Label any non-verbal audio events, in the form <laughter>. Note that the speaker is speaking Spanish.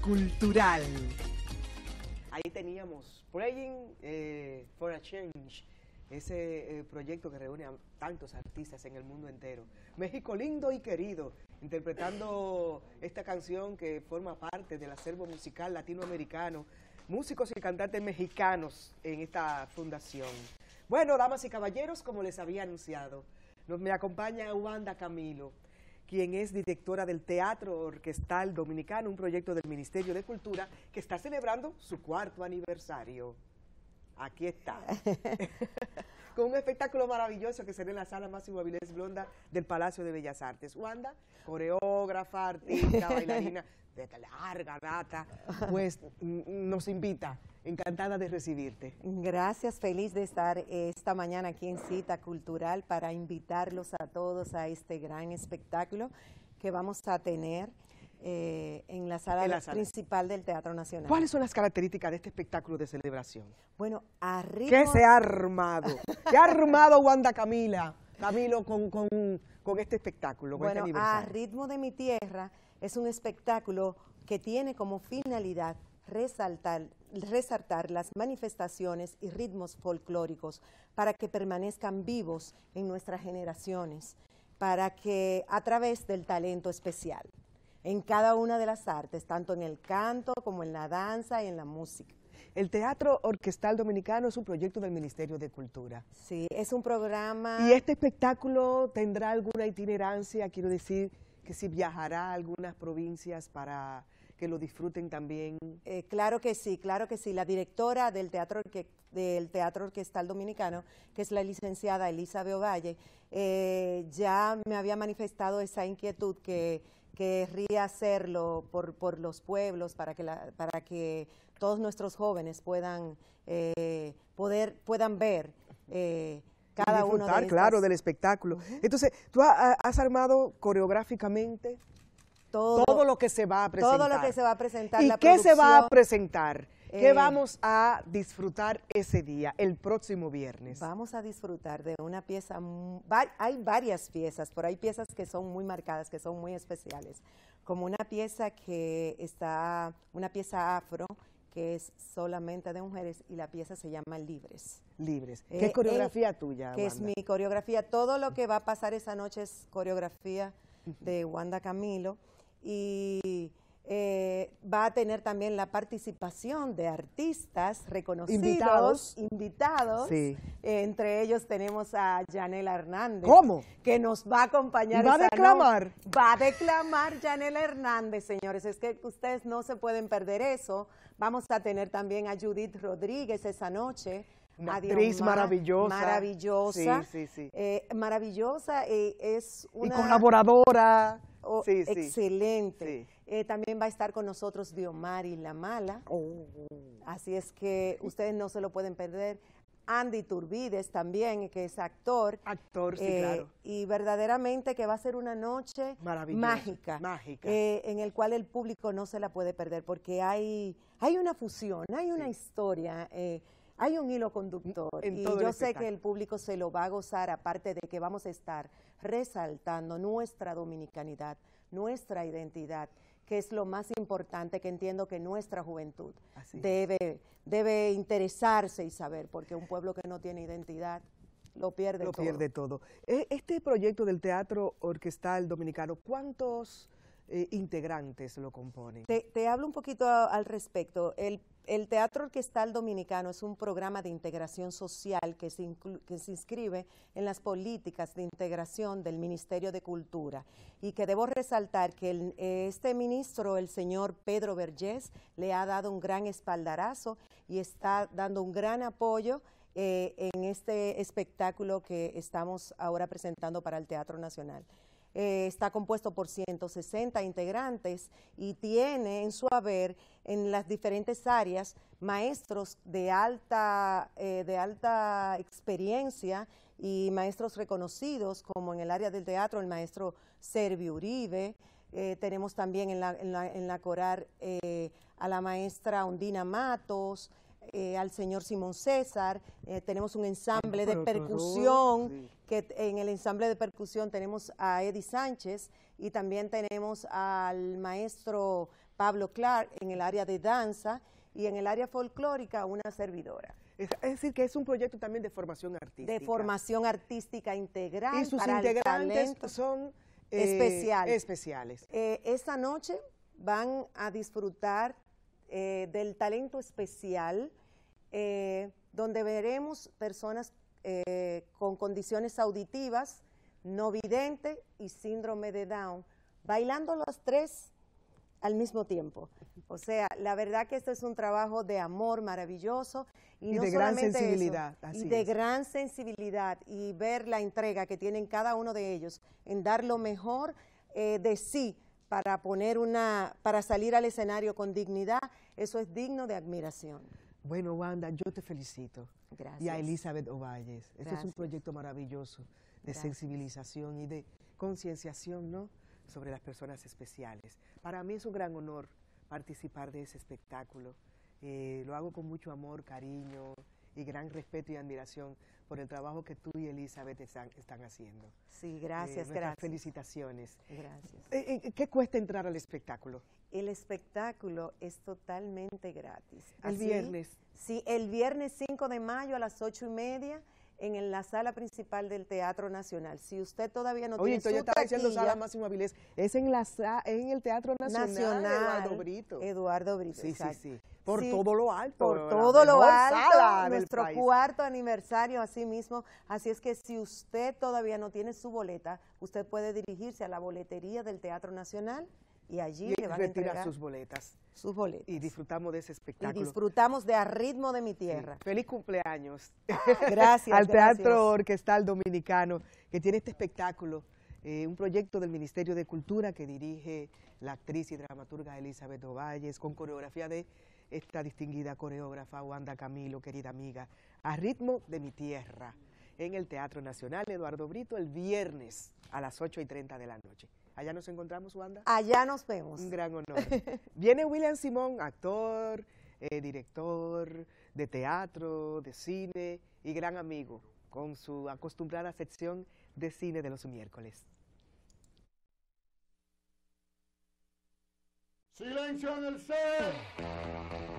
Cultural. Ahí teníamos Praying eh, for a Change, ese eh, proyecto que reúne a tantos artistas en el mundo entero. México lindo y querido, interpretando esta canción que forma parte del acervo musical latinoamericano, músicos y cantantes mexicanos en esta fundación. Bueno, damas y caballeros, como les había anunciado, nos, me acompaña Wanda Camilo, quien es directora del Teatro Orquestal Dominicano, un proyecto del Ministerio de Cultura que está celebrando su cuarto aniversario. Aquí está. <laughs> con un espectáculo maravilloso que será en la sala Máximo Avilés Blonda del Palacio de Bellas Artes. Wanda, coreógrafa, artista, <laughs> bailarina, de larga data, pues nos invita. Encantada de recibirte. Gracias, feliz de estar esta mañana aquí en Cita Cultural para invitarlos a todos a este gran espectáculo que vamos a tener eh, en la sala, principal del Teatro Nacional. ¿Cuáles son las características de este espectáculo de celebración? Bueno, arriba... ¿Qué se ha armado? ¿Qué ha armado Wanda Camila? Camilo con, este espectáculo, este bueno, a ritmo de mi tierra es un espectáculo que tiene como finalidad resaltar, las manifestaciones y ritmos folclóricos para que permanezcan vivos en nuestras generaciones, para que a través del talento especial en cada una de las artes, tanto en el canto como en la danza y en la música. El Teatro Orquestal Dominicano es un proyecto del Ministerio de Cultura. Sí, es un programa... ¿Y este espectáculo tendrá alguna itinerancia, quiero decir, que si viajará a algunas provincias para que lo disfruten también. Eh, claro que sí, claro que sí. La directora del Teatro, del teatro Orquestal Dominicano, que es la licenciada Elizabeth Ovalle, eh, ya me había manifestado esa inquietud que querría hacerlo por, los pueblos para que, para que todos nuestros jóvenes puedan, eh, poder, puedan ver disfrutar, claro, del espectáculo. Entonces, ¿tú has armado coreográficamente todo, lo que se va a presentar? Todo lo que se va a presentar. ¿Y qué se va a presentar? ¿Qué eh, vamos a disfrutar ese día, el próximo viernes? Vamos a disfrutar de una pieza, hay varias piezas, pero hay piezas que son muy marcadas, que son muy especiales, como una pieza que está, una pieza afro que es solamente de mujeres y la pieza se llama Libres. Libres. Eh, ¿Qué coreografía tuya? Que es mi coreografía. Todo lo que va a pasar esa noche es coreografía de Wanda Camilo y va a tener también la participación de artistas reconocidos, invitados, entre ellos tenemos a Janela Hernández. ¿Cómo? Que nos va a acompañar. va a declamar. va a declamar Janela Hernández, señores. Es que ustedes no se pueden perder eso. Vamos a tener también a Judith Rodríguez esa noche. Una actriz maravillosa. Maravillosa. Sí, sí, sí. Eh, maravillosa eh, es una... Y colaboradora. Oh, excelente. Eh, también va a estar con nosotros Diomari La Mala. Oh. Así es que ustedes no se lo pueden perder. Andy Turbides también, que es actor. Actor, sí, eh, claro. Y verdaderamente que va a ser una noche mágica. Mágica. Eh, en el cual el público no se la puede perder, porque hay, hay una fusión, hay una historia. Hay un hilo conductor y yo sé que el público se lo va a gozar, aparte de que vamos a estar resaltando nuestra dominicanidad, nuestra identidad, que es lo más importante que entiendo que nuestra juventud debe, debe interesarse y saber, porque un pueblo que no tiene identidad lo pierde lo todo. pierde todo. E, este proyecto del Teatro Orquestal Dominicano, ¿cuántos eh, integrantes lo componen? Te, hablo un poquito al respecto. El el Teatro Orquestal Dominicano es un programa de integración social que se, inscribe en las políticas de integración del Ministerio de Cultura y que debo resaltar que este ministro, el señor Pedro Vergés, le ha dado un gran espaldarazo y está dando un gran apoyo eh, en este espectáculo que estamos ahora presentando para el Teatro Nacional. Eh, está compuesto por 160 integrantes y tiene en su haber en las diferentes áreas maestros eh, de alta, experiencia y maestros reconocidos, como en el área del teatro el maestro Servio Uribe, eh, tenemos también en la, en a la maestra Ondina Matos, eh, al señor Simón César, eh, tenemos un ensamble de percusión, que en el ensamble de percusión tenemos a Eddie Sánchez y también tenemos al maestro Pablo Clark en el área de danza y en el área folclórica una servidora. Es, decir, que es un proyecto también de formación artística. De formación artística integral. Y sus integrantes son eh, especiales. especiales. esta noche van a disfrutar eh, del talento especial, eh, donde veremos personas eh, con condiciones auditivas, no vidente y síndrome de Down, bailando los tres al mismo tiempo. O sea, la verdad que este es un trabajo de amor maravilloso y, de gran sensibilidad. y de gran sensibilidad y ver la entrega que tienen cada uno de ellos en dar lo mejor de sí para poner una, para salir al escenario con dignidad, eso es digno de admiración. Bueno, Wanda, yo te felicito. Gracias. Y a Elizabeth Ovalles. Este es un proyecto maravilloso de sensibilización y de concienciación, ¿no? Sobre las personas especiales. Para mí es un gran honor participar de ese espectáculo. Eh, lo hago con mucho amor, cariño, y gran respeto y admiración por el trabajo que tú y Elizabeth están, están haciendo. Sí, eh, gracias, gracias. Felicitaciones. Gracias. Eh, eh, ¿Qué cuesta entrar al espectáculo? El espectáculo es totalmente gratis. ¿El viernes? Sí, el viernes 5 de mayo a las 8 y media en la sala principal del Teatro Nacional. Si usted todavía no tiene su yo estaba diciendo sala Máximo Avilés, es en, la, en el Teatro Nacional, Eduardo Brito. Eduardo Brito, sí, sí, sí. Por todo lo alto. Por todo lo alto, nuestro cuarto aniversario así mismo. Así es que si usted todavía no tiene su boleta, usted puede dirigirse a la boletería del Teatro Nacional y allí le van a entregar sus boletas. Sus boletas. Y disfrutamos de ese espectáculo. Y disfrutamos de A Ritmo de mi Tierra. Feliz cumpleaños. Gracias. <laughs> Al Teatro Orquestal Dominicano, que tiene este espectáculo, eh, un proyecto del Ministerio de Cultura que dirige la actriz y dramaturga Elizabeth Ovalles, con coreografía de esta distinguida coreógrafa Wanda Camilo, querida amiga, A Ritmo de mi Tierra, en el Teatro Nacional Eduardo Brito, el viernes a las 8 y 30 de la noche. Allá nos encontramos, Wanda. Allá nos vemos. Un gran honor. <laughs> Viene William Simón, actor, eh, director de teatro, de cine y gran amigo, con su acostumbrada sección de cine de los miércoles. Silencio en el set.